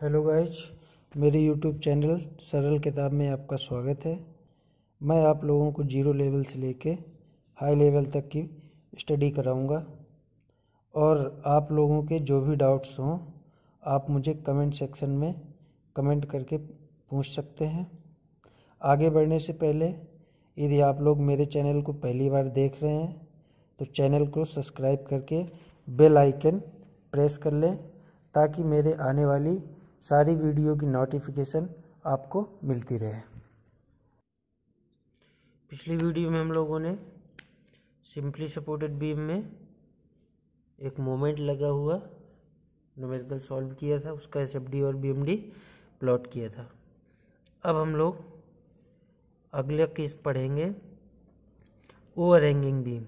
hello guys मेरे YouTube channel Saral Kitab में आपका स्वागत है मैं आप लोगों को जीरो लेवल से लेके हाई लेवल तक की स्टडी कराऊंगा और आप लोगों के जो भी डाउट्स हों आप मुझे कमेंट सेक्शन में कमेंट करके पूछ सकते हैं आगे बढ़ने से पहले यदि आप लोग मेरे चैनल को पहली बार देख रहे हैं तो चैनल को सब्सक्राइब करके बेल आइकन प्रेस कर लें ताकि मेरे आने वाली सारी वीडियो की नोटिफिकेशन आपको मिलती रहे पिछली वीडियो में हम लोगों ने सिंपली सपोर्टेड बीम में एक मोमेंट लगा हुआ नोमेरिकल सॉल्व किया था उसका एस और बी प्लॉट किया था अब हम लोग अगला केस पढ़ेंगे overhanging beam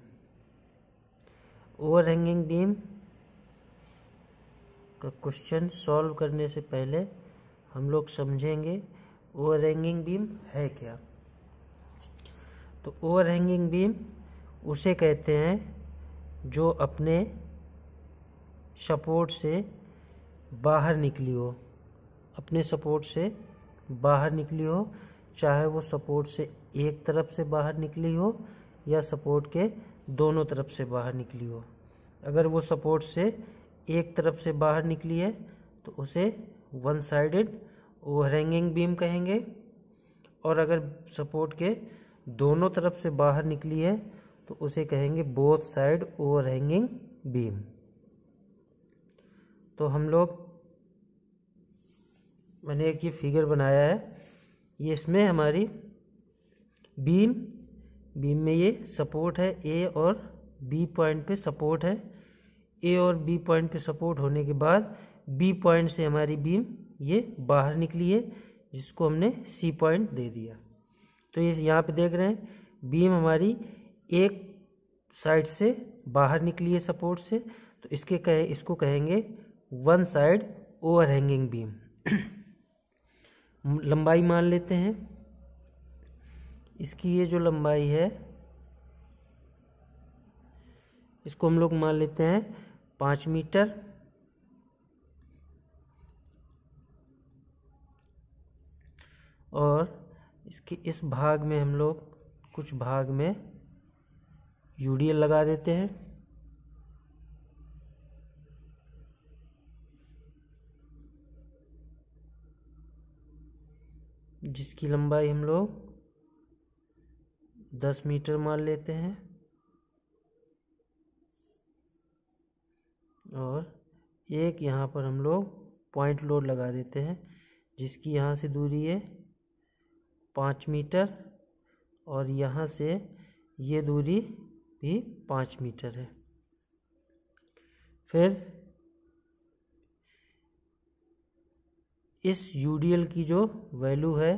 overhanging beam का क्वेश्चन सॉल्व करने से पहले हम लोग समझेंगे ओवरहैंगिंग बीम है क्या तो ओवरहैंगिंग बीम उसे कहते हैं जो अपने सपोर्ट से बाहर निकली हो अपने सपोर्ट से बाहर निकली हो चाहे वो सपोर्ट से एक तरफ से बाहर निकली हो या सपोर्ट के दोनों तरफ से बाहर निकली हो अगर वो सपोर्ट से एक तरफ से बाहर निकली है तो उसे वन साइडेड ओवरहैंगिंग बीम कहेंगे और अगर सपोर्ट के दोनों तरफ से बाहर निकली है तो उसे कहेंगे बोथ साइड ओवरहैंगिंग बीम तो हम लोग मैंने एक ये फिगर बनाया है ये इसमें हमारी बीम बीम में ये सपोर्ट है ए और बी पॉइंट पे सपोर्ट है ए और बी पॉइंट पे सपोर्ट होने के बाद बी पॉइंट से हमारी बीम ये बाहर निकली है जिसको हमने सी पॉइंट दे दिया तो ये यहाँ पे देख रहे हैं बीम हमारी एक साइड से बाहर निकली है सपोर्ट से तो इसके कहे इसको कहेंगे one side overhanging beam लंबाई मान लेते हैं इसकी ये जो लंबाई है इसको हम लोग मान लेते हैं पाँच मीटर और इसके इस भाग में हम लोग कुछ भाग में यूडीएल लगा देते हैं जिसकी लंबाई हम लोग दस मीटर मान लेते हैं और एक यहाँ पर हम लोग पॉइंट लोड लगा देते हैं जिसकी यहाँ से दूरी है पाँच मीटर और यहाँ से ये दूरी भी पाँच मीटर है फिर इस यू की जो वैल्यू है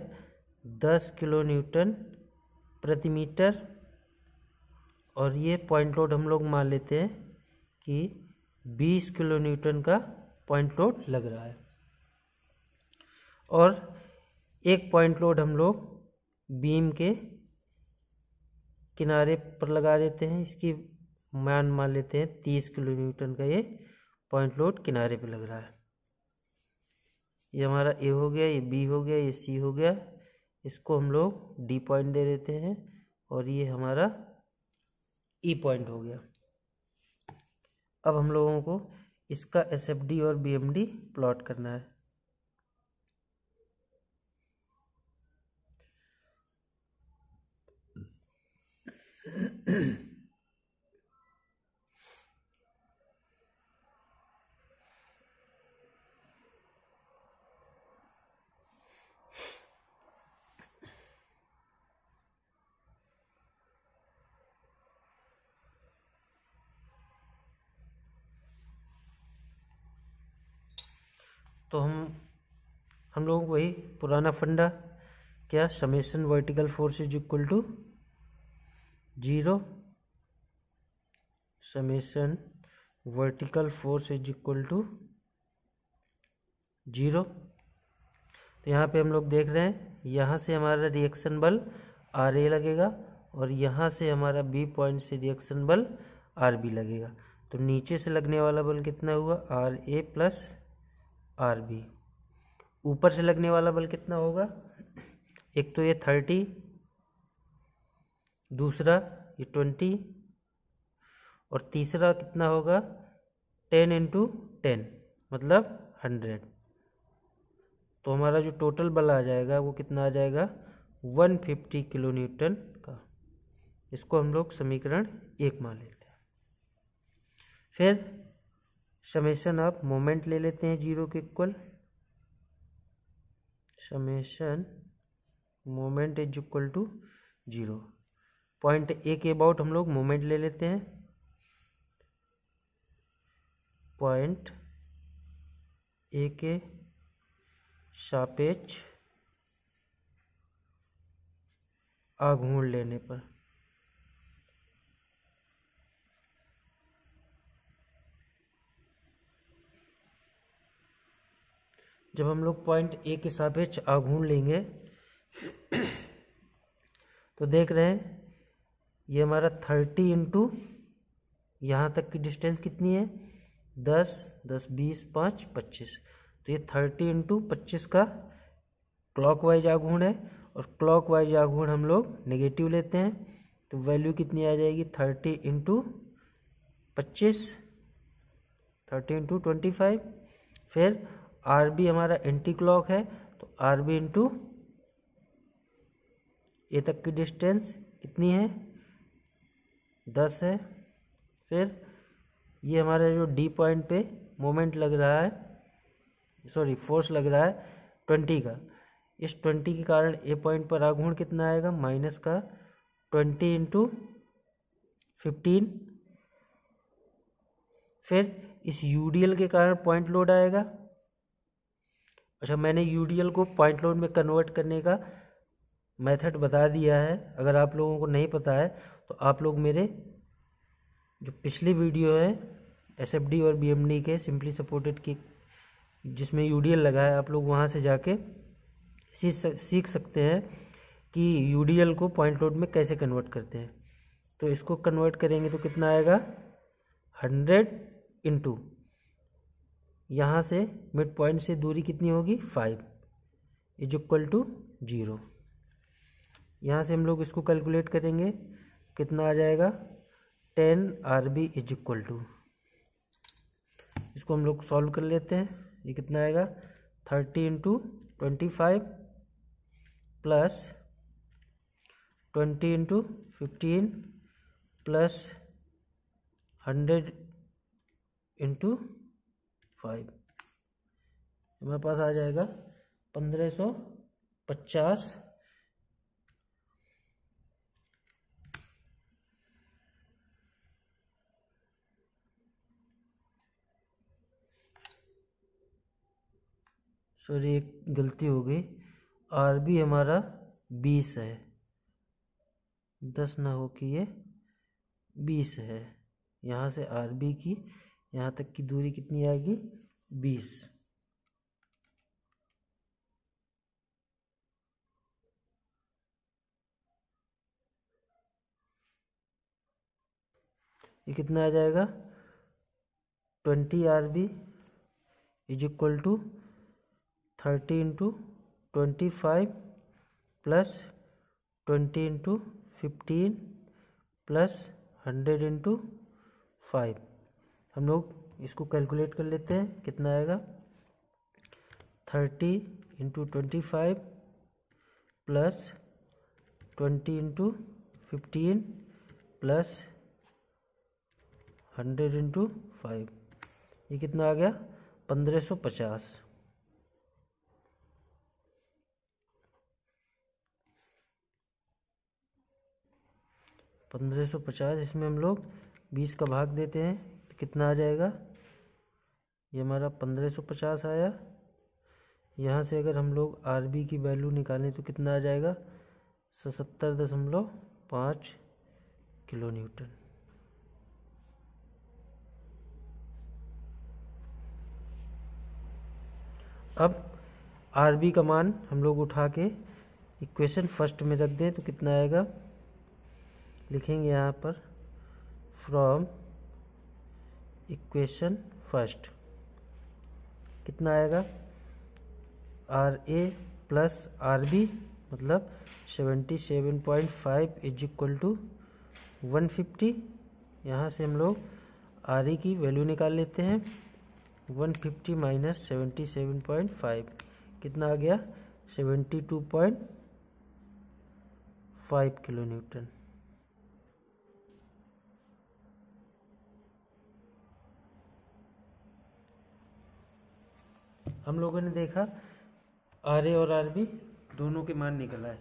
दस किलो न्यूटन प्रति मीटर और ये पॉइंट लोड हम लोग मान लेते हैं कि बीस किलो न्यूटन का पॉइंट लोड लग रहा है और एक पॉइंट लोड हम लोग बीम के किनारे पर लगा देते हैं इसकी मान मान लेते हैं तीस किलो न्यूटन का ये पॉइंट लोड किनारे पे लग रहा है ये हमारा ए हो गया ये बी हो गया ये सी हो गया इसको हम लोग डी पॉइंट दे देते हैं और ये हमारा ई e पॉइंट हो गया अब हम लोगों को इसका एस और बी प्लॉट करना है mm तो हम हम लोगों को वही पुराना फंडा क्या summation vertical force is equal to zero summation vertical force is equal to zero तो यहाँ पे हम लोग देख रहे हैं यहाँ से हमारा रिएक्शन बल आर ए लगेगा और यहाँ से हमारा बी पॉइंट से रिएक्शन बल आर बी लगेगा तो नीचे से लगने वाला बल कितना हुआ R A plus R B ऊपर से लगने वाला बल कितना होगा एक तो ये थर्टी दूसरा ये ट्वेंटी और तीसरा कितना होगा टेन इंटू टेन मतलब हंड्रेड तो हमारा जो टोटल बल आ जाएगा वो कितना आ जाएगा वन फिफ्टी किलो न्यूटन का इसको हम लोग समीकरण एक मान लेते हैं फिर समेशन ऑफ मोमेंट ले लेते हैं जीरो के equal summation moment is equal to zero point A के अबाउट हम लोग मोमेंट ले लेते हैं पॉइंट ए के सापेक्ष आघूर्ण लेने पर जब हम लोग पॉइंट ए के सापेक्ष आघूर्ण लेंगे तो देख रहे हैं ये हमारा थर्टी इंटू यहाँ तक की डिस्टेंस कितनी है दस दस बीस पाँच पच्चीस तो ये थर्टी इंटू पच्चीस का क्लॉक वाइज आघूर्ण है और क्लॉक वाइज आघूर्ण हम लोग नेगेटिव लेते हैं तो वैल्यू कितनी आ जाएगी थर्टी इंटू पच्चीस थर्टी इंटू ट्वेंटी फाइव फिर आर बी हमारा एंटी क्लॉक है तो आर बी इंटू ए तक की डिस्टेंस कितनी है दस है फिर ये हमारे जो डी पॉइंट पे मोमेंट लग रहा है सॉरी फोर्स लग रहा है ट्वेंटी का इस ट्वेंटी के कारण ए पॉइंट पर आघूर्ण कितना आएगा माइनस का ट्वेंटी इंटू फिफ्टीन फिर इस यूडीएल के कारण पॉइंट लोड आएगा अच्छा मैंने यू को पॉइंट लोड में कन्वर्ट करने का मेथड बता दिया है अगर आप लोगों को नहीं पता है तो आप लोग मेरे जो पिछली वीडियो है एस और बी के सिंपली सपोर्टेड की जिसमें यू लगा है आप लोग वहाँ से जाके सीख सकते हैं कि यू को पॉइंट लोड में कैसे कन्वर्ट करते हैं तो इसको कन्वर्ट करेंगे तो कितना आएगा हंड्रेड इंटू यहाँ से मिड पॉइंट से दूरी कितनी होगी five is equal to zero यहाँ से हम लोग इसको कैलकुलेट करेंगे कितना आ जाएगा ten R B is equal to इसको हम लोग सॉल्व कर लेते हैं ये कितना आएगा thirty into twenty five plus twenty into fifteen plus hundred into five हमारे पास आ जाएगा पंद्रह सौ पचास सॉरी एक गलती हो गई आर बी हमारा बीस है दस ना हो कि ये बीस है यहाँ से आर बी की यहाँ तक की दूरी कितनी आएगी बीस ये कितना आ जाएगा twenty R B is equal to thirty into twenty five plus twenty into fifteen plus hundred into five हम लोग इसको कैलकुलेट कर लेते हैं कितना आएगा thirty into twenty five plus twenty into fifteen plus hundred into five ये कितना आ गया पंद्रह सौ पचास पंद्रह सौ पचास इसमें हम लोग बीस का भाग देते हैं कितना आ जाएगा ये हमारा पंद्रह सौ पचास आया यहाँ से अगर हम लोग आर बी की वैल्यू निकालें तो कितना आ जाएगा सतर दशमलव पाँच किलो न्यूटन अब आर बी का मान हम लोग उठा के इक्वेशन फर्स्ट में रख दें तो कितना आएगा लिखेंगे यहाँ पर फ्रॉम इक्वेशन फर्स्ट कितना आएगा R A plus R B मतलब seventy seven point five is equal to one fifty यहाँ से हम लोग आर ई की वैल्यू निकाल लेते हैं one fifty minus seventy seven point five कितना आ गया seventy two point five kilo newton हम लोगों ने देखा आर ए और आर बी दोनों के मान निकल आए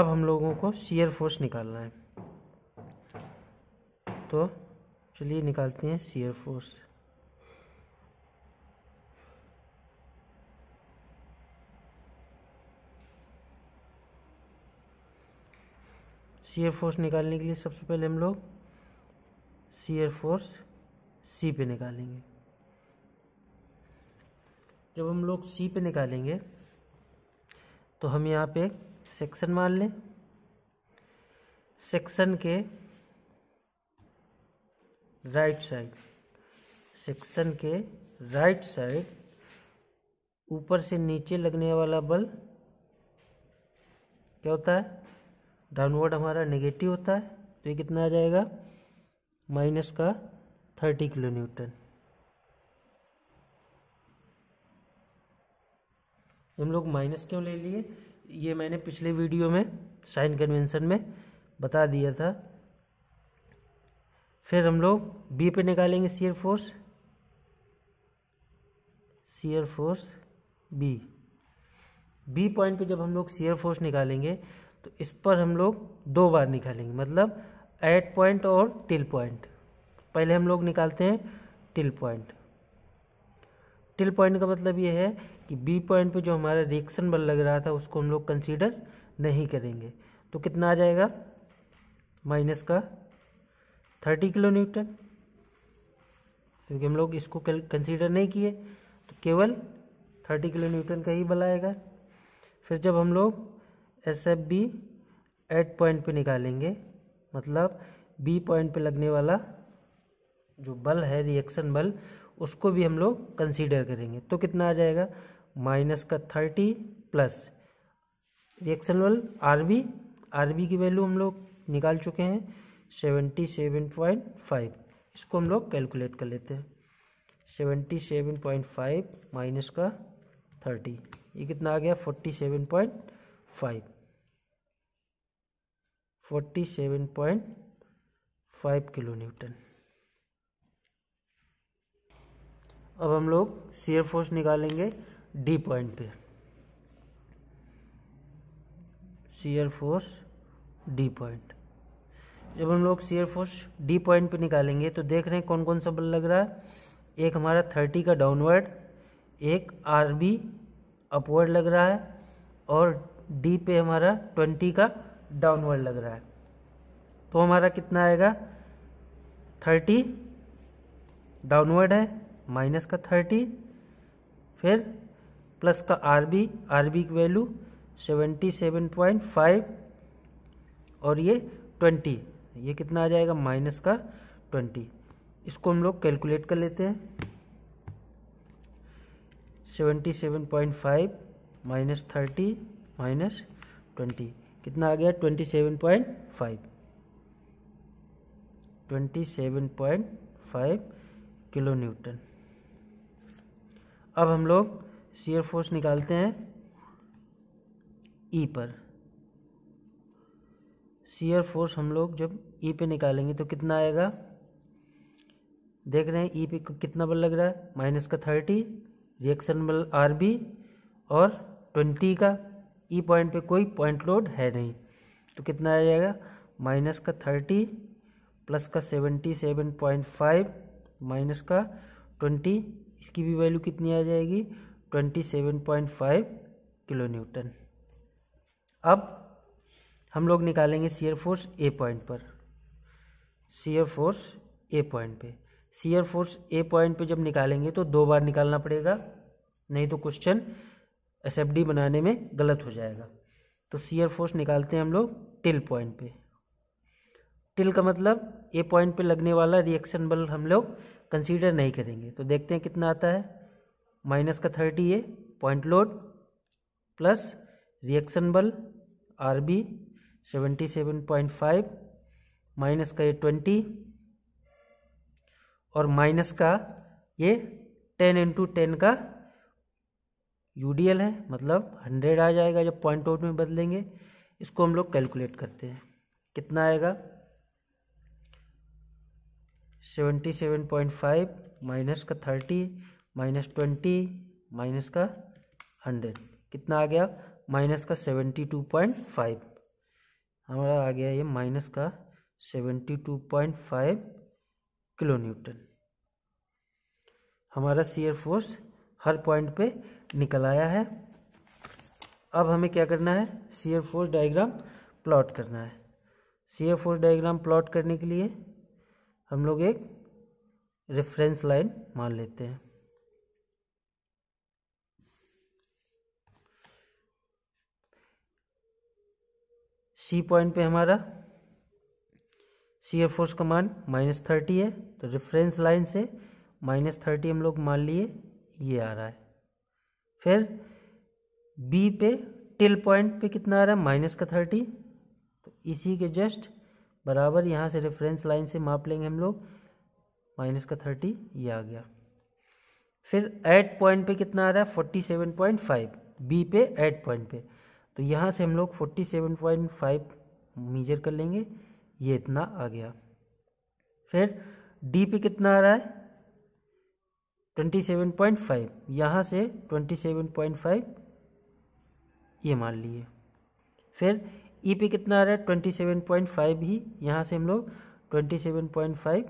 अब हम लोगों को सीयर फोर्स निकालना है तो चलिए निकालते हैं सीयर फोर्स सीयर फोर्स निकालने के लिए सबसे पहले हम लोग सीयर फोर्स सी पे निकालेंगे जब हम लोग सी पे निकालेंगे तो हम यहाँ पे सेक्शन मान लें सेक्शन के राइट साइड सेक्शन के राइट साइड ऊपर से नीचे लगने वाला बल क्या होता है डाउनवर्ड हमारा नेगेटिव होता है तो ये कितना आ जाएगा माइनस का थर्टी किलो न्यूटन हम लोग माइनस क्यों ले लिए ये मैंने पिछले वीडियो में साइन कन्वेंशन में बता दिया था फिर हम लोग बी पे निकालेंगे shear force shear force B B point पे जब हम लोग सीयर फोर्स निकालेंगे तो इस पर हम लोग दो बार निकालेंगे मतलब एट पॉइंट और टिल पॉइंट पहले हम लोग निकालते हैं टिल पॉइंट टिल पॉइंट का मतलब ये है कि बी पॉइंट पे जो हमारा रिएक्शन बल लग रहा था उसको हम लोग कंसीडर नहीं करेंगे तो कितना आ जाएगा माइनस का थर्टी किलो न्यूटन क्योंकि हम लोग इसको कंसीडर नहीं किए तो केवल थर्टी किलो न्यूटन का ही बल आएगा फिर जब हम लोग S F B at point पे निकालेंगे मतलब बी पॉइंट पे लगने वाला जो बल है रिएक्शन बल उसको भी हम लोग कंसीडर करेंगे तो कितना आ जाएगा माइनस का थर्टी प्लस रिएक्शन वाल आर बी आर बी की वैल्यू हम लोग निकाल चुके हैं सेवेंटी सेवन पॉइंट फाइव इसको हम लोग कैलकुलेट कर लेते हैं seventy seven point five minus का थर्टी ये कितना आ गया forty seven point five forty seven point five kilo newton अब हम लोग शेयर फोर्स निकालेंगे डी पॉइंट पे शेयर फोर्स डी पॉइंट जब हम लोग शेयर फोर्स डी पॉइंट पे निकालेंगे तो देख रहे हैं कौन कौन सा बल लग रहा है एक हमारा थर्टी का डाउनवर्ड एक आर बी अपवर्ड लग रहा है और डी पे हमारा ट्वेंटी का डाउनवर्ड लग रहा है तो हमारा कितना आएगा थर्टी डाउनवर्ड है माइनस का थर्टी फिर प्लस का आर बी आर बी की value seventy seven point five और ये ट्वेंटी ये कितना आ जाएगा माइनस का ट्वेंटी इसको हम लोग कैलकुलेट कर लेते हैं seventy seven point five minus thirty minus twenty कितना आ गया twenty seven point five twenty seven point five kilo newton अब हम लोग शेयर फोर्स निकालते हैं ई e पर शेयर फोर्स हम लोग जब ई e पे निकालेंगे तो कितना आएगा देख रहे हैं ई e पे कितना बल लग रहा है माइनस का थर्टी रिएक्शन बल आर बी और ट्वेंटी का ई पॉइंट पे कोई पॉइंट लोड है नहीं तो कितना आ जाएगा माइनस का थर्टी प्लस का seventy seven point five minus का ट्वेंटी इसकी भी वैल्यू कितनी आ जाएगी twenty seven point five kilo newton अब हम लोग निकालेंगे सीयर फोर्स ए पॉइंट पर सीयर फोर्स ए पॉइंट पे सीयर फोर्स ए पॉइंट पे जब निकालेंगे तो दो बार निकालना पड़ेगा नहीं तो क्वेश्चन एस बनाने में गलत हो जाएगा तो सीयर फोर्स निकालते हैं हम लोग टिल पॉइंट पे टिल का मतलब ए पॉइंट पे लगने वाला रिएक्शन बल हम लोग कंसीडर नहीं करेंगे तो देखते हैं कितना आता है माइनस का thirty A point load plus reaction बल R B seventy seven point five minus का ये ट्वेंटी और माइनस का ये टेन इंटू टेन का यू है मतलब हंड्रेड आ जाएगा जब पॉइंट आउट में बदलेंगे इसको हम लोग कैलकुलेट करते हैं कितना आएगा seventy seven point five minus का थर्टी माइनस ट्वेंटी माइनस का हंड्रेड कितना आ गया माइनस का सेवेंटी टू पॉइंट फाइव हमारा आ गया ये माइनस का seventy two point five kilo newton हमारा सीयर फोर्स हर पॉइंट पे निकल आया है अब हमें क्या करना है सीयर फोर्स डायग्राम प्लॉट करना है सीयर फोर्स डायग्राम प्लॉट करने के लिए हम लोग एक रेफरेंस लाइन मान लेते हैं सी पॉइंट पे हमारा सी का मान माइनस थर्टी है तो रेफरेंस लाइन से माइनस थर्टी हम लोग मान लिए ये आ रहा है फिर बी पे टिल पॉइंट पे कितना आ रहा है माइनस का थर्टी तो इसी के जस्ट बराबर यहाँ से रेफरेंस लाइन से माप लेंगे हम लोग माइनस का थर्टी ये आ गया फिर एट पॉइंट पे कितना आ रहा है forty seven point five B पे एट पॉइंट पे तो यहाँ से हम लोग forty seven point five measure कर लेंगे ये इतना आ गया फिर डी पे कितना आ रहा है ट्वेंटी सेवन पॉइंट फाइव यहाँ से ट्वेंटी सेवन पॉइंट फाइव ये मान लिए फिर ई e पे कितना आ रहा है ट्वेंटी सेवन पॉइंट फाइव ही यहाँ से हम लोग twenty seven point five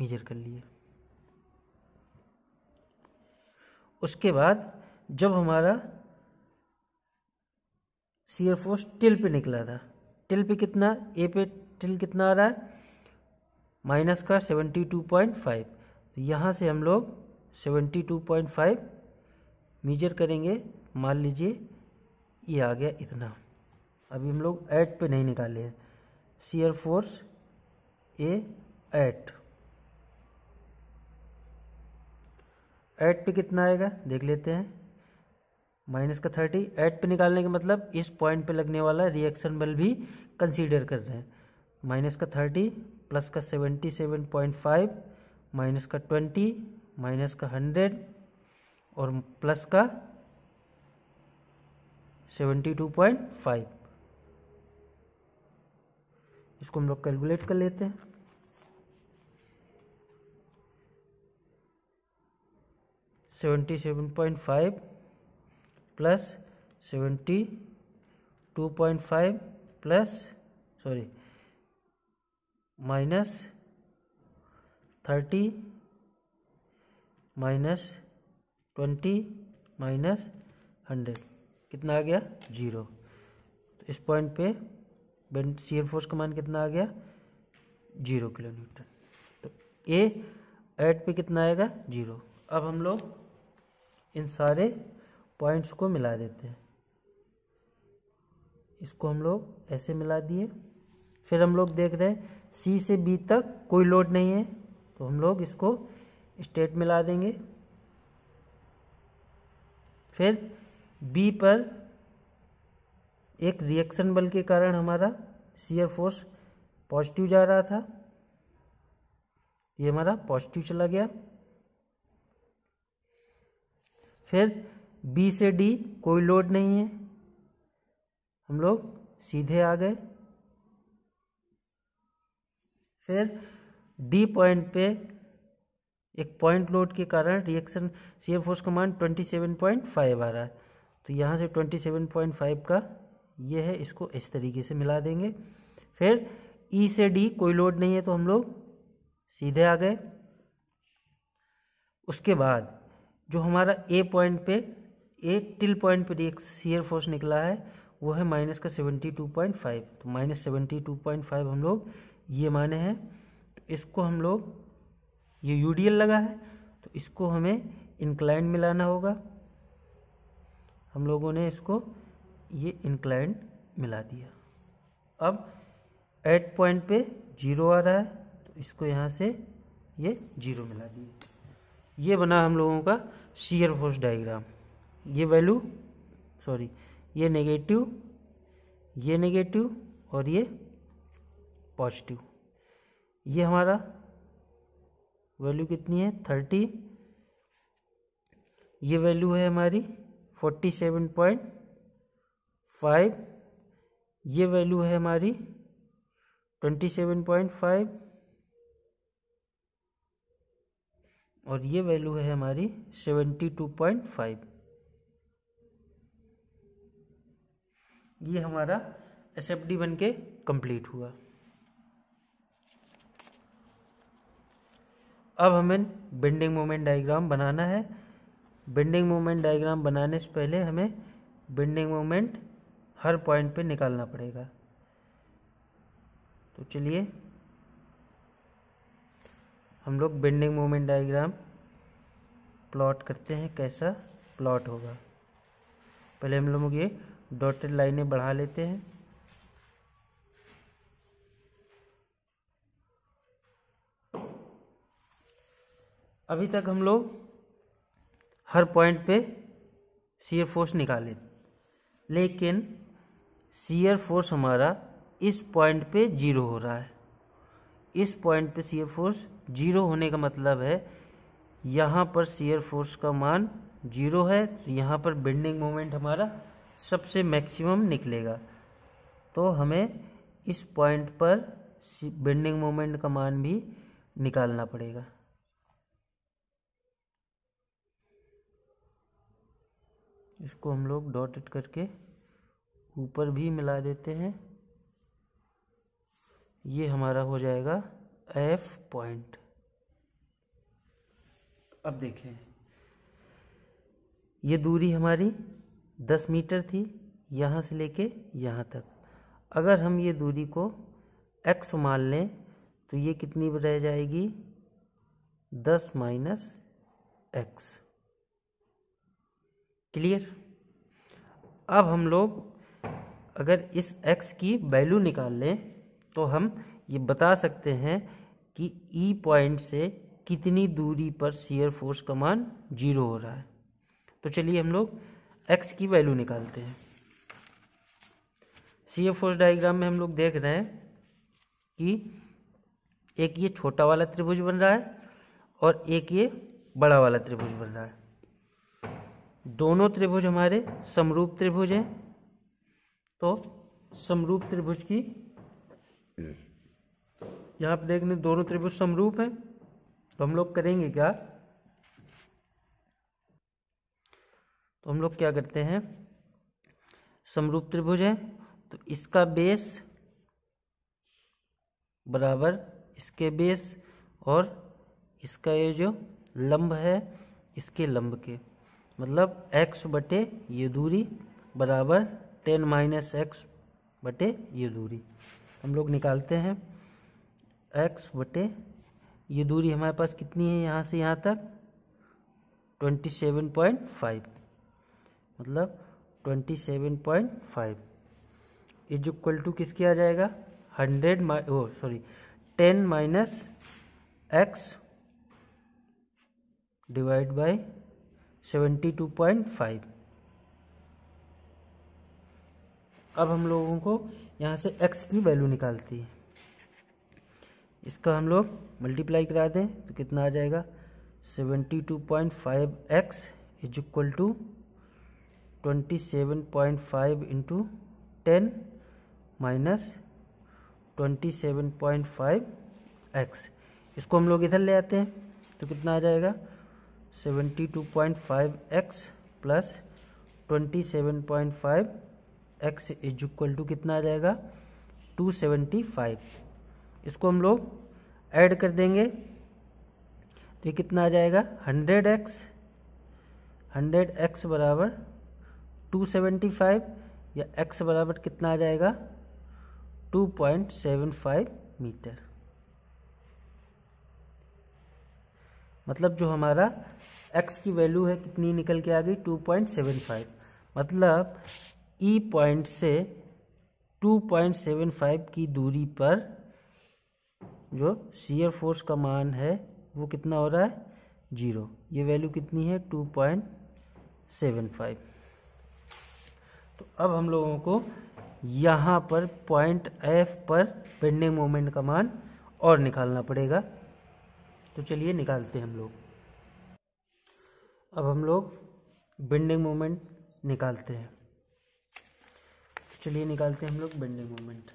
measure कर लिए उसके बाद जब हमारा सी एफ फोर्स टिल पे निकला था टिल पे कितना ए पे टिल कितना आ रहा है माइनस का सेवेंटी टू पॉइंट फाइव यहाँ से हम लोग seventy two point five measure करेंगे मान लीजिए ये आ गया इतना अभी हम लोग एट पे तो नहीं निकाले हैं shear force A at at पे कितना आएगा देख लेते हैं माइनस का थर्टी एट पे निकालने के मतलब इस पॉइंट पे लगने वाला रिएक्शन बल भी कंसीडर कर रहे हैं माइनस का थर्टी प्लस का seventy seven point five minus का ट्वेंटी माइनस का हंड्रेड और प्लस का सेवेंटी टू पॉइंट फाइव इसको हम लोग कैलकुलेट कर लेते हैं seventy seven point five plus seventy two point five plus sorry minus thirty minus twenty minus hundred कितना आ गया जीरो तो इस पॉइंट पे बेंड शेयर फोर्स का मान कितना आ गया जीरो किलो न्यूटन तो ए एट पे कितना आएगा जीरो अब हम लोग इन सारे पॉइंट्स को मिला देते हैं इसको हम लोग ऐसे मिला दिए फिर हम लोग देख रहे हैं सी से बी तक कोई लोड नहीं है तो हम लोग इसको स्टेट मिला देंगे फिर बी पर एक रिएक्शन बल के कारण हमारा सीयर फोर्स पॉजिटिव जा रहा था ये हमारा पॉजिटिव चला गया फिर बी से डी कोई लोड नहीं है हम लोग सीधे आ गए फिर डी पॉइंट पे एक पॉइंट लोड के कारण रिएक्शन सीयर फोर्स का मान फाइव आ रहा है तो यहाँ से ट्वेंटी सेवन पॉइंट फाइव का ये है इसको इस तरीके से मिला देंगे फिर ई e से डी कोई लोड नहीं है तो हम लोग सीधे आ गए उसके बाद जो हमारा ए पॉइंट पे ए टिल पॉइंट पर एक सीयर फोर्स निकला है वो है माइनस का सेवेंटी टू पॉइंट फाइव तो minus seventy two point five हम लोग ये माने हैं तो इसको हम लोग ये यू लगा है तो इसको हमें इंक्लाइन मिलाना होगा हम लोगों ने इसको ये इंक्लाइन मिला दिया अब एट पॉइंट पे जीरो आ रहा है तो इसको यहाँ से ये जीरो मिला दिए ये बना हम लोगों का शीयर फोर्स डायग्राम ये वैल्यू सॉरी ये नेगेटिव ये नेगेटिव और ये पॉजिटिव ये हमारा वैल्यू कितनी है थर्टी ये वैल्यू है हमारी फोर्टी सेवन पॉइंट फाइव ये वैल्यू है हमारी ट्वेंटी सेवन पॉइंट फाइव और ये वैल्यू है हमारी सेवेंटी टू पॉइंट फाइव ये हमारा एस एफ डी बन के कंप्लीट हुआ अब हमें बेंडिंग मोमेंट डायग्राम बनाना है बेंडिंग मोमेंट डायग्राम बनाने से पहले हमें बेंडिंग मोमेंट हर पॉइंट पे निकालना पड़ेगा तो चलिए हम लोग बेंडिंग मोमेंट डायग्राम प्लॉट करते हैं कैसा प्लॉट होगा पहले हम लोग ये डॉटेड लाइनें बढ़ा लेते हैं अभी तक हम लोग हर पॉइंट पे सीयर फोर्स निकाले लेकिन सीयर फोर्स हमारा इस पॉइंट पे जीरो हो रहा है इस पॉइंट पे सीयर फोर्स जीरो होने का मतलब है यहाँ पर सीयर फोर्स का मान जीरो है तो यहाँ पर बेंडिंग मोमेंट हमारा सबसे मैक्सिमम निकलेगा तो हमें इस पॉइंट पर बेंडिंग मोमेंट का मान भी निकालना पड़ेगा इसको हम लोग डॉटेड करके ऊपर भी मिला देते हैं ये हमारा हो जाएगा एफ पॉइंट अब देखें ये दूरी हमारी दस मीटर थी यहाँ से लेके यहाँ तक अगर हम ये दूरी को एक्स मान लें तो ये कितनी रह जाएगी दस माइनस एक्स क्लियर अब हम लोग अगर इस एक्स की वैल्यू निकाल लें तो हम ये बता सकते हैं कि ई e पॉइंट से कितनी दूरी पर सीयर फोर्स का मान जीरो हो रहा है तो चलिए हम लोग एक्स की वैल्यू निकालते हैं सीयर फोर्स डायग्राम में हम लोग देख रहे हैं कि एक ये छोटा वाला त्रिभुज बन रहा है और एक ये बड़ा वाला त्रिभुज बन रहा है दोनों त्रिभुज हमारे समरूप त्रिभुज हैं तो समरूप त्रिभुज की यहाँ आप देखने दोनों त्रिभुज समरूप हैं तो हम लोग करेंगे क्या तो हम लोग क्या करते हैं समरूप त्रिभुज है तो इसका बेस बराबर इसके बेस और इसका ये जो लंब है इसके लंब के मतलब x बटे ये दूरी बराबर टेन माइनस एक्स बटे ये दूरी हम लोग निकालते हैं एक्स बटे ये दूरी हमारे पास कितनी है यहाँ से यहाँ तक ट्वेंटी सेवन पॉइंट फाइव मतलब twenty seven point five is equal to किसके आ जाएगा hundred oh sorry ten minus X divide by seventy two point five अब हम लोगों को यहाँ से एक्स की वैल्यू निकालती है इसका हम लोग मल्टीप्लाई करा दें तो कितना आ जाएगा seventy two point five X is equal to twenty seven point five into ten minus twenty seven point five X इसको हम लोग इधर ले आते हैं तो कितना आ जाएगा seventy two point five X plus twenty seven point five X is equal to कितना आ जाएगा 275 इसको हम लोग ऐड कर देंगे तो ये कितना आ जाएगा 100x 100x बराबर 275 या x बराबर कितना आ जाएगा 2.75 मीटर मतलब जो हमारा x की वैल्यू है कितनी निकल के आ गई 2.75 मतलब ई e पॉइंट से 2.75 की दूरी पर जो सीयर फोर्स का मान है वो कितना हो रहा है जीरो ये वैल्यू कितनी है 2.75 तो अब हम लोगों को यहाँ पर पॉइंट एफ पर बेंडिंग मोमेंट का मान और निकालना पड़ेगा तो चलिए निकालते हैं हम लोग अब हम लोग बेंडिंग मोमेंट निकालते हैं चलिए निकालते हैं हम लोग बेंडिंग मोमेंट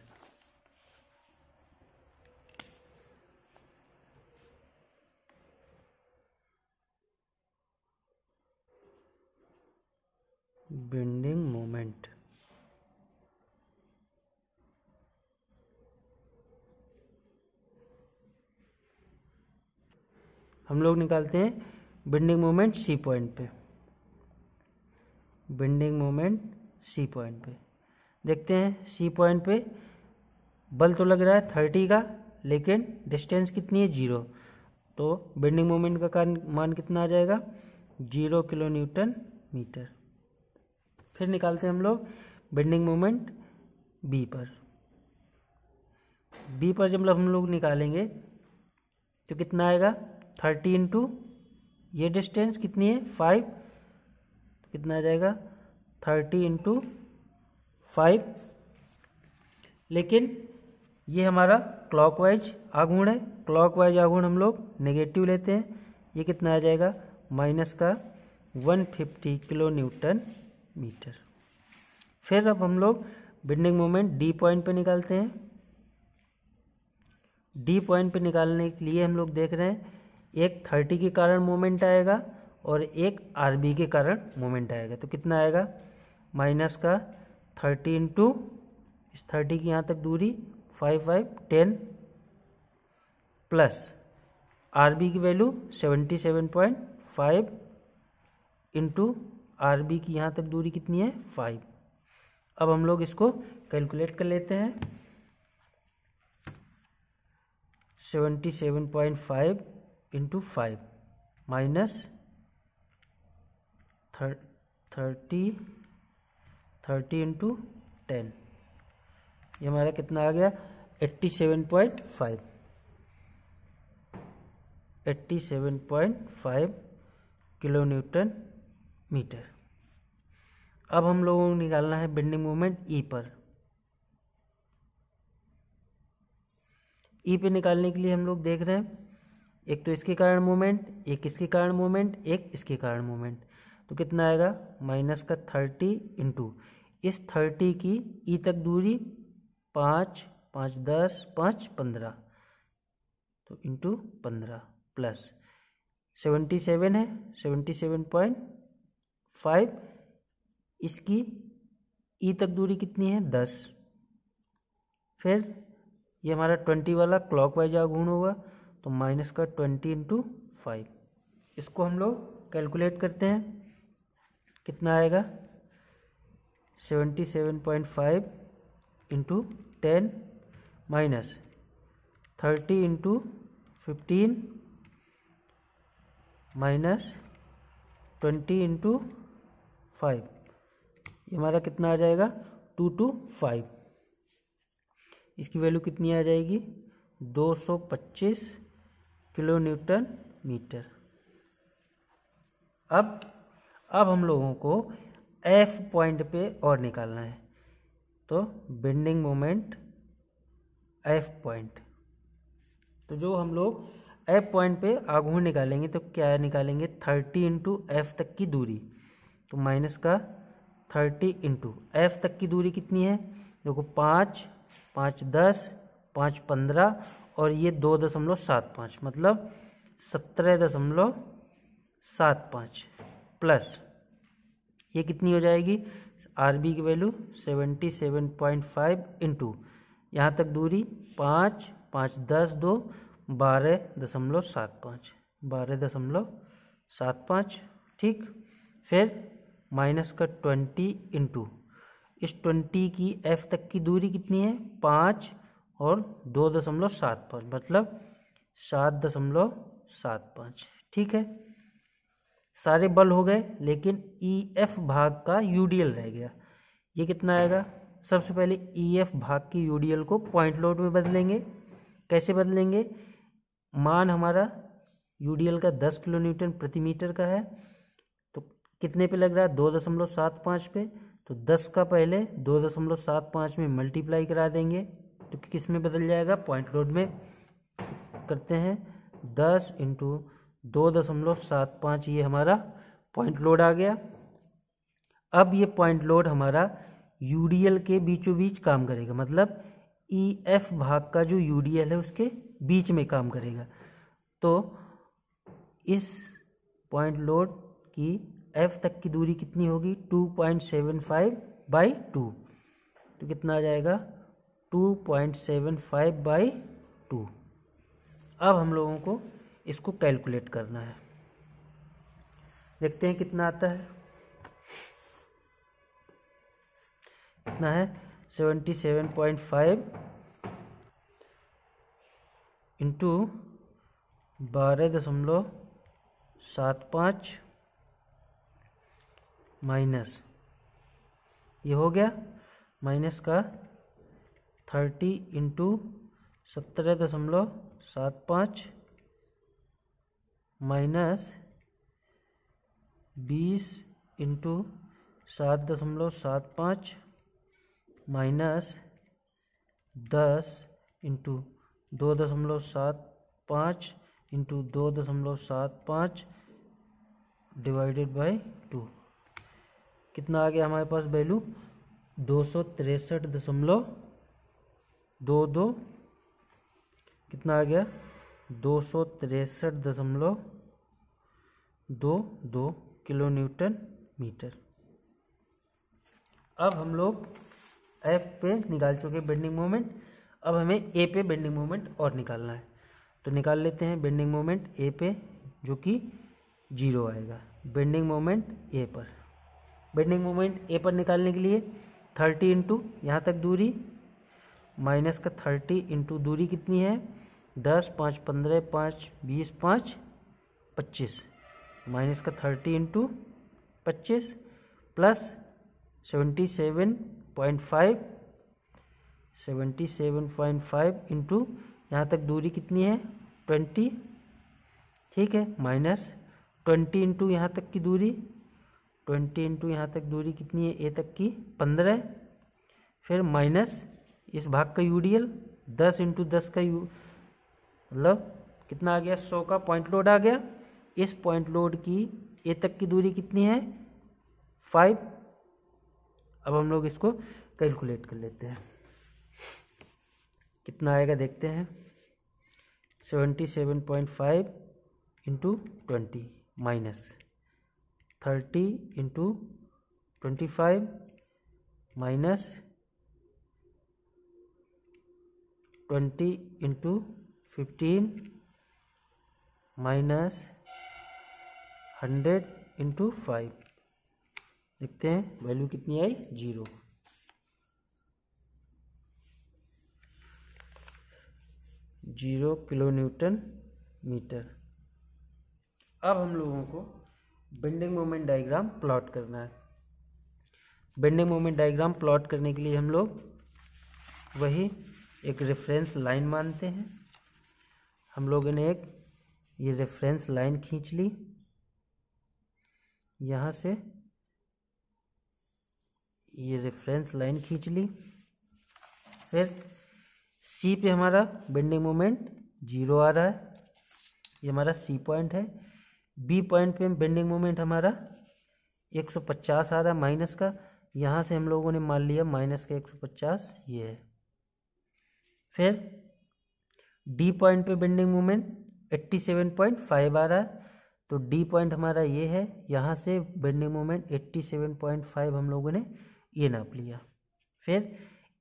बेंडिंग मोमेंट हम लोग निकालते हैं बेंडिंग मोमेंट सी पॉइंट पे बेंडिंग मोमेंट सी पॉइंट पे देखते हैं सी पॉइंट पे बल तो लग रहा है थर्टी का लेकिन डिस्टेंस कितनी है जीरो तो बेंडिंग मोमेंट का मान कितना आ जाएगा जीरो किलो न्यूटन मीटर फिर निकालते हैं हम लोग बेंडिंग मोमेंट बी पर बी पर जब हम लोग निकालेंगे तो कितना आएगा थर्टी इंटू ये डिस्टेंस कितनी है फाइव तो कितना आ जाएगा थर्टी इंटू फाइव लेकिन ये हमारा क्लॉकवाइज आगुण है क्लॉकवाइज आगुण हम लोग नेगेटिव लेते हैं ये कितना आ जाएगा माइनस का 150 किलो न्यूटन मीटर फिर अब हम लोग बिल्डिंग मोमेंट डी पॉइंट पे निकालते हैं डी पॉइंट पे निकालने के लिए हम लोग देख रहे हैं एक थर्टी के कारण मोमेंट आएगा और एक आरबी के कारण मोमेंट आएगा तो कितना आएगा माइनस का थर्टी इंटू इस थर्टी की यहाँ तक दूरी five five ten plus R B की value seventy seven point five into R B की यहाँ तक दूरी कितनी है फाइव अब हम लोग इसको कैलकुलेट कर लेते हैं seventy seven point five into five minus thirty thirty into ten ये हमारा कितना आ गया eighty seven point five eighty seven point five kilo newton metre अब हम लोगों को निकालना है बेंडिंग मोमेंट ई e पर ई e पे निकालने के लिए हम लोग देख रहे हैं एक तो इसके कारण मोमेंट एक इसके कारण मोमेंट एक इसके कारण मोमेंट तो कितना आएगा माइनस का थर्टी इंटू इस थर्टी की ई तक दूरी पाँच पाँच दस पाँच पंद्रह तो इंटू पंद्रह प्लस सेवेंटी सेवन है सेवेंटी सेवन पॉइंट फाइव इसकी ई तक दूरी कितनी है दस फिर ये हमारा ट्वेंटी वाला क्लॉक वाइज गुण होगा तो माइनस का ट्वेंटी इंटू फाइव इसको हम लोग कैलकुलेट करते हैं कितना आएगा seventy seven point five into ten minus thirty into fifteen minus twenty into five ये हमारा कितना आ जाएगा टू टू फाइव इसकी वैल्यू कितनी आ जाएगी दो सौ पच्चीस किलो न्यूटन मीटर अब अब हम लोगों को एफ पॉइंट पे और निकालना है तो बेंडिंग मोमेंट एफ पॉइंट तो जो हम लोग एफ पॉइंट पे आघूर्ण निकालेंगे तो क्या निकालेंगे थर्टी इंटू एफ तक की दूरी तो माइनस का थर्टी इंटू एफ तक की दूरी कितनी है देखो पाँच पाँच दस पाँच पंद्रह और ये दो दशमलव सात पाँच मतलब सत्रह दशमलव सात पाँच प्लस ये कितनी हो जाएगी आर बी की value seventy seven point five into यहाँ तक दूरी पाँच पाँच दस दो बारह दशमलव सात पाँच बारह दशमलव सात पाँच ठीक फिर माइनस का ट्वेंटी इंटू इस ट्वेंटी की एफ तक की दूरी कितनी है पाँच और दो दशमलव सात पाँच मतलब सात दशमलव सात पाँच ठीक है सारे बल हो गए लेकिन ई e एफ भाग का यू डी एल रह गया ये कितना आएगा सबसे पहले ई e एफ भाग की यू डी एल को पॉइंट लोड में बदलेंगे कैसे बदलेंगे मान हमारा यू डी एल का दस किलो न्यूटन प्रति मीटर का है तो कितने पे लग रहा है दो दशमलव सात पाँच पे तो दस का पहले दो दशमलव सात पाँच में मल्टीप्लाई करा देंगे तो किस में बदल जाएगा पॉइंट लोड में करते हैं दस इंटू दो दशमलव सात पाँच ये हमारा पॉइंट लोड आ गया अब ये पॉइंट लोड हमारा यू के बीचों बीच काम करेगा मतलब ई e एफ भाग का जो यू है उसके बीच में काम करेगा तो इस पॉइंट लोड की एफ तक की दूरी कितनी होगी two point seven five by two तो कितना आ जाएगा two point seven five by two अब हम लोगों को इसको कैलकुलेट करना है देखते हैं कितना आता है कितना है seventy seven point five into बारह दशमलव सात पाँच माइनस ये हो गया माइनस का थर्टी इंटू सत्रह दशमलव सात पाँच माइनस बीस इंटू सात दशमलव सात पाँच माइनस दस इंटू दो दशमलव सात पाँच इंटू दो दशमलव सात पाँच डिवाइडेड बाई टू कितना आ गया हमारे पास वैल्यू दो सौ तिरसठ दशमलव दो दो कितना आ गया दो सौ तिरसठ दशमलव दो दो किलो न्यूटन मीटर अब हम लोग एफ पे निकाल चुके बेंडिंग मोमेंट अब हमें ए पे बेंडिंग मोमेंट और निकालना है तो निकाल लेते हैं बेंडिंग मोमेंट ए पे जो कि जीरो आएगा बेंडिंग मोमेंट ए पर बेंडिंग मोमेंट ए पर निकालने के लिए थर्टी इंटू यहाँ तक दूरी माइनस का थर्टी इंटू दूरी कितनी है दस पाँच पंद्रह पाँच बीस पाँच पच्चीस माइनस का थर्टी इंटू पच्चीस plus seventy seven point five seventy seven point five into यहाँ तक दूरी कितनी है ट्वेंटी ठीक है माइनस ट्वेंटी इंटू यहाँ तक की दूरी ट्वेंटी इंटू यहाँ तक दूरी कितनी है ए तक की पंद्रह फिर माइनस इस भाग का यू डी एल दस इंटू दस का यू मतलब कितना आ गया सौ का पॉइंट लोड आ गया इस पॉइंट लोड की ए तक की दूरी कितनी है फाइव अब हम लोग इसको कैलकुलेट कर लेते हैं कितना आएगा देखते हैं seventy seven point five into twenty minus thirty into twenty five minus twenty into fifteen minus hundred into five लिखते हैं वैल्यू कितनी आई zero zero kilo newton metre अब हम लोगों को बेंडिंग मोमेंट डायग्राम प्लॉट करना है बेंडिंग मोमेंट डायग्राम प्लॉट करने के लिए हम लोग वही एक रेफरेंस लाइन मानते हैं हम लोगों ने एक ये रेफरेंस लाइन खींच ली यहाँ से ये रेफरेंस लाइन खींच ली फिर सी पे हमारा बेंडिंग मोमेंट जीरो आ रहा है ये हमारा सी पॉइंट है बी पॉइंट पे बेंडिंग मोमेंट हमारा 150 आ रहा है माइनस का यहाँ से हम लोगों ने मान लिया माइनस का 150 ये है फिर डी पॉइंट पे बेंडिंग मोमेंट 87.5 आ रहा है तो डी पॉइंट हमारा ये है यहाँ से बेंडिंग मोमेंट 87.5 हम लोगों ने ये नाप लिया फिर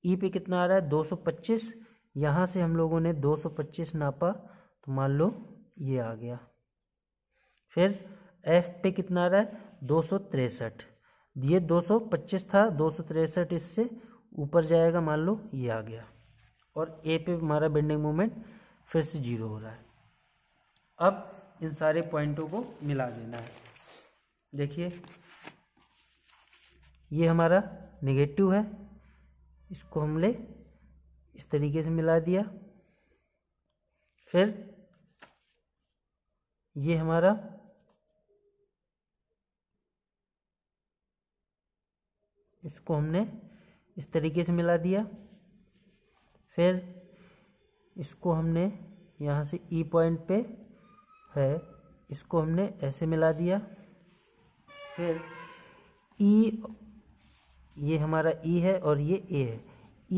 ई e पे कितना आ रहा है 225 यहाँ से हम लोगों ने 225 नापा तो मान लो ये आ गया फिर एफ पे कितना आ रहा है दो ये 225 था दो इससे ऊपर जाएगा मान लो ये आ गया और ए पे हमारा बेंडिंग मोमेंट फिर से जीरो हो रहा है अब इन सारे पॉइंटों को मिला देना है देखिए ये हमारा नेगेटिव है इसको हमने इस तरीके से मिला दिया फिर ये हमारा इसको हमने इस तरीके से मिला दिया फिर इसको हमने यहाँ से ई e पॉइंट पे है इसको हमने ऐसे मिला दिया फिर ई ये हमारा ई है और ये ए है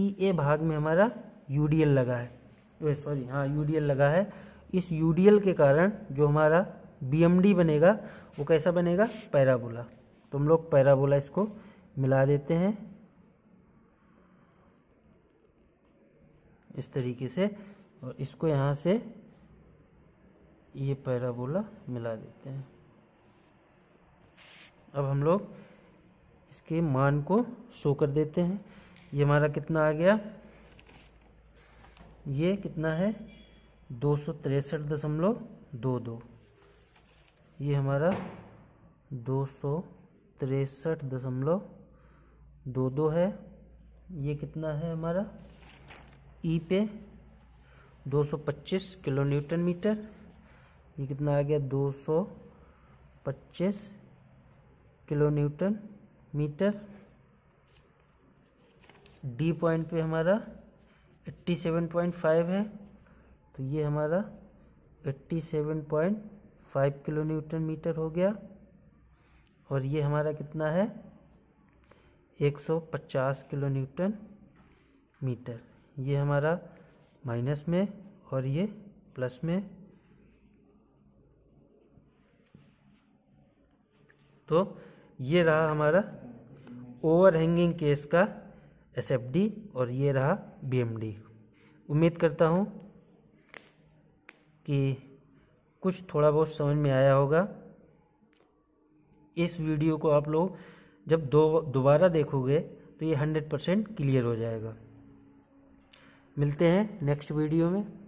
ई ए भाग में हमारा यू लगा है सॉरी हाँ यू लगा है इस यू के कारण जो हमारा बी बनेगा वो कैसा बनेगा पैराबोला तो हम लोग पैराबोला इसको मिला देते हैं इस तरीके से और इसको यहाँ से ये पैराबोला मिला देते हैं अब हम लोग इसके मान को शो कर देते हैं ये हमारा कितना आ गया ये कितना है दो सौ तिरसठ दशमलव दो दो ये हमारा दो सौ तिरसठ दशमलव दो दो है ये कितना है हमारा ई पे दो पच्चीस किलो न्यूटन मीटर ये कितना आ गया दो सौ पच्चीस kilo newton metre D point पे हमारा 87.5 है तो ये हमारा 87.5 किलो न्यूटन मीटर हो गया और ये हमारा कितना है 150 किलो न्यूटन मीटर ये हमारा माइनस में और ये प्लस में तो ये रहा हमारा ओवर हैंगिंग केस का एस और ये रहा बी उम्मीद करता हूँ कि कुछ थोड़ा बहुत समझ में आया होगा इस वीडियो को आप लोग जब दो दोबारा देखोगे तो ये हंड्रेड परसेंट क्लियर हो जाएगा मिलते हैं नेक्स्ट वीडियो में